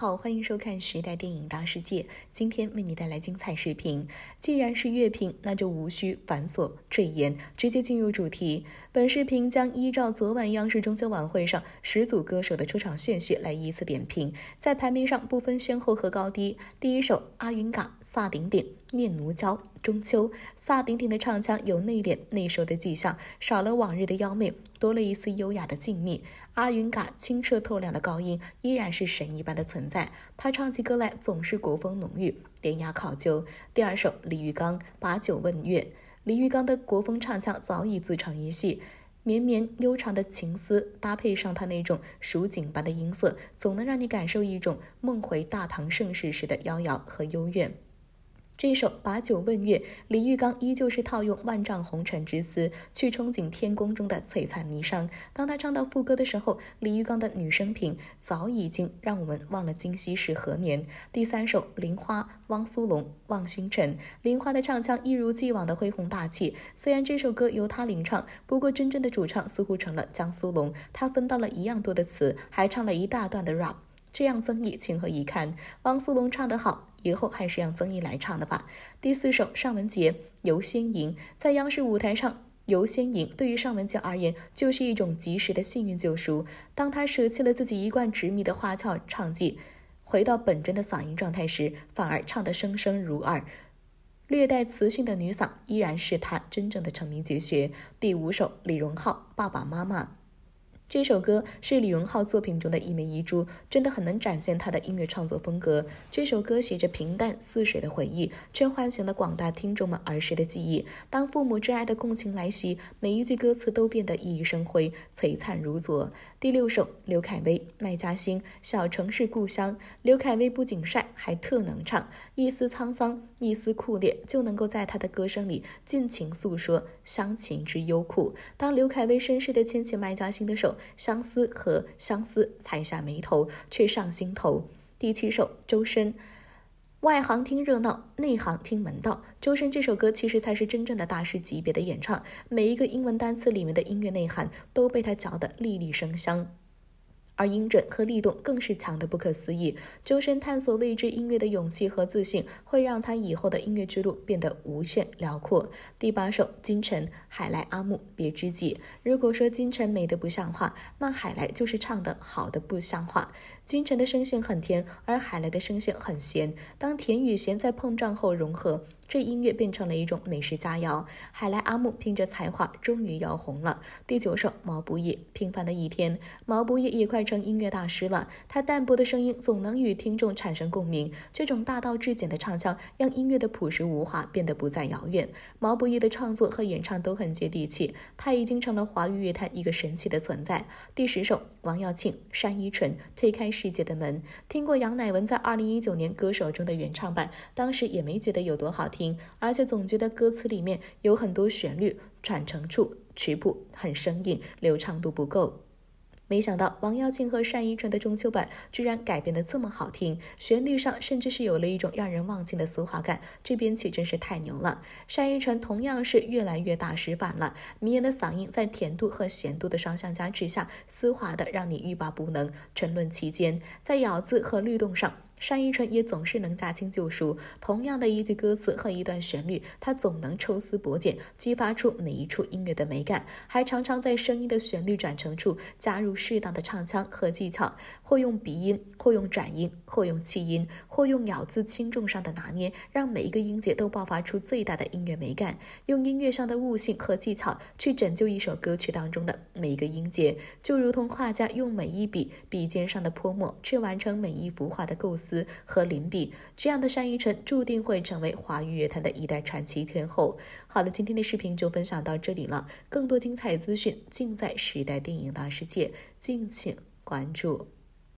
好，欢迎收看《时代电影大世界》，今天为你带来精彩视频。既然是乐评，那就无需繁琐赘言，直接进入主题。本视频将依照昨晚央视中秋晚会上十组歌手的出场顺序来依次点评，在排名上不分先后和高低。第一首，阿云嘎、萨顶顶《念奴娇》。中秋，萨顶顶的唱腔有内敛内收的迹象，少了往日的妖媚，多了一丝优雅的静谧。阿云嘎清澈透亮的高音依然是神一般的存在，他唱起歌来总是国风浓郁，典雅考究。第二首，李玉刚《把酒问月》。李玉刚的国风唱腔早已自成一系，绵绵悠长的情思搭配上他那种蜀锦般的音色，总能让你感受一种梦回大唐盛世时的妖娆和幽怨。这首《把酒问月》，李玉刚依旧是套用万丈红尘之思，去憧憬天宫中的璀璨霓裳。当他唱到副歌的时候，李玉刚的女声品早已经让我们忘了今夕是何年。第三首《林花》，汪苏泷望星辰，林花的唱腔一如既往的恢弘大气。虽然这首歌由他领唱，不过真正的主唱似乎成了江苏泷，他分到了一样多的词，还唱了一大段的 rap。这样，曾毅情何以堪？汪苏泷唱得好，以后还是让曾毅来唱的吧。第四首，尚雯婕《游仙吟》在央视舞台上，《游仙吟》对于尚雯婕而言就是一种及时的幸运救赎。当她舍弃了自己一贯执迷的花俏唱技，回到本真的嗓音状态时，反而唱得声声如耳。略带磁性的女嗓依然是她真正的成名绝学。第五首，李荣浩《爸爸妈妈》。这首歌是李荣浩作品中的一枚遗珠，真的很能展现他的音乐创作风格。这首歌写着平淡似水的回忆，却唤醒了广大听众们儿时的记忆。当父母之爱的共情来袭，每一句歌词都变得熠熠生辉，璀璨如昨。第六首，刘恺威、麦嘉欣，小城市故乡》。刘恺威不仅帅，还特能唱。一丝沧桑，一丝酷烈，就能够在他的歌声里尽情诉说乡情之忧苦。当刘恺威绅士的牵起麦嘉欣的手。相思和相思，才下眉头，却上心头。第七首，周深。外行听热闹，内行听门道。周深这首歌其实才是真正的大师级别的演唱，每一个英文单词里面的音乐内涵都被他嚼得粒粒生香。而音准和力度更是强的不可思议。周深探索未知音乐的勇气和自信，会让他以后的音乐之路变得无限辽阔。第八首《金晨海来阿木别知己》，如果说金晨美得不像话，那海来就是唱的好的不像话。金晨的声线很甜，而海来的声线很咸。当甜与咸在碰撞后融合，这音乐变成了一种美食佳肴。海来阿木凭着才华，终于要红了。第九首，毛不易《平凡的一天》。毛不易也快成音乐大师了。他淡泊的声音总能与听众产生共鸣。这种大道至简的唱腔，让音乐的朴实无华变得不再遥远。毛不易的创作和演唱都很接地气，他已经成了华语乐坛一个神奇的存在。第十首，王耀庆、单依纯推开。世界的门，听过杨乃文在二零一九年歌手中的原唱版，当时也没觉得有多好听，而且总觉得歌词里面有很多旋律转承处，曲谱很生硬，流畅度不够。没想到王耀庆和单依纯的中秋版居然改编的这么好听，旋律上甚至是有了一种让人忘记的丝滑感，这编曲真是太牛了。单依纯同样是越来越大师范了，迷人的嗓音在甜度和咸度的双向加持下，丝滑的让你欲罢不能，沉沦其间。在咬字和律动上。单依纯也总是能驾轻就熟，同样的一句歌词和一段旋律，她总能抽丝剥茧，激发出每一处音乐的美感，还常常在声音的旋律转成处加入适当的唱腔和技巧，或用鼻音，或用转音，或用气音，或用咬字轻重上的拿捏，让每一个音节都爆发出最大的音乐美感。用音乐上的悟性和技巧去拯救一首歌曲当中的每一个音节，就如同画家用每一笔笔尖上的泼墨去完成每一幅画的构思。和林比这样的单依纯注定会成为华语乐坛的一代传奇天后。好了，今天的视频就分享到这里了，更多精彩资讯尽在《时代电影大世界》，敬请关注。